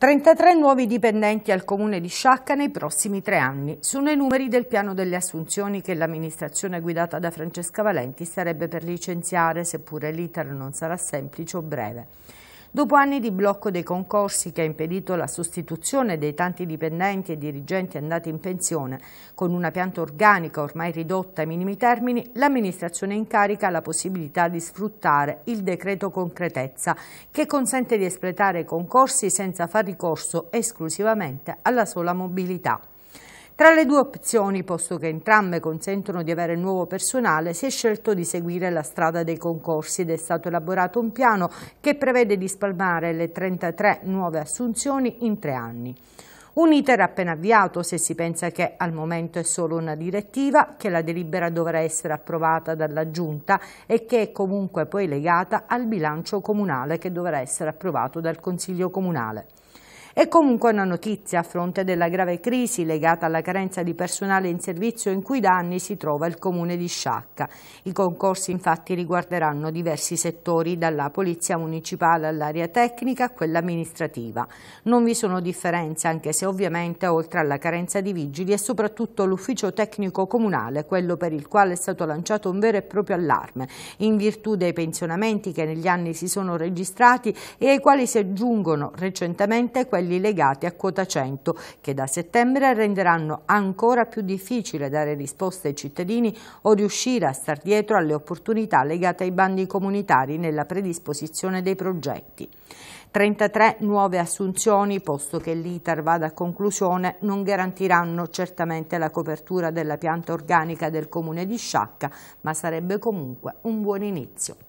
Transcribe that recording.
33 nuovi dipendenti al comune di Sciacca nei prossimi tre anni. Sono i numeri del piano delle assunzioni che l'amministrazione guidata da Francesca Valenti starebbe per licenziare, seppure l'iter non sarà semplice o breve. Dopo anni di blocco dei concorsi che ha impedito la sostituzione dei tanti dipendenti e dirigenti andati in pensione, con una pianta organica ormai ridotta ai minimi termini, l'amministrazione in carica ha la possibilità di sfruttare il decreto concretezza, che consente di espletare i concorsi senza far ricorso esclusivamente alla sola mobilità. Tra le due opzioni, posto che entrambe consentono di avere nuovo personale, si è scelto di seguire la strada dei concorsi ed è stato elaborato un piano che prevede di spalmare le 33 nuove assunzioni in tre anni. Un iter appena avviato se si pensa che al momento è solo una direttiva, che la delibera dovrà essere approvata dalla Giunta e che è comunque poi legata al bilancio comunale che dovrà essere approvato dal Consiglio Comunale. È comunque una notizia a fronte della grave crisi legata alla carenza di personale in servizio in cui da anni si trova il comune di Sciacca. I concorsi infatti riguarderanno diversi settori dalla polizia municipale all'area tecnica a quella amministrativa. Non vi sono differenze anche se ovviamente oltre alla carenza di vigili e soprattutto l'ufficio tecnico comunale, quello per il quale è stato lanciato un vero e proprio allarme in virtù dei pensionamenti che negli anni si sono registrati e ai quali si aggiungono recentemente quelli quelli legati a quota 100, che da settembre renderanno ancora più difficile dare risposte ai cittadini o riuscire a star dietro alle opportunità legate ai bandi comunitari nella predisposizione dei progetti. 33 nuove assunzioni, posto che l'iter vada a conclusione, non garantiranno certamente la copertura della pianta organica del comune di Sciacca, ma sarebbe comunque un buon inizio.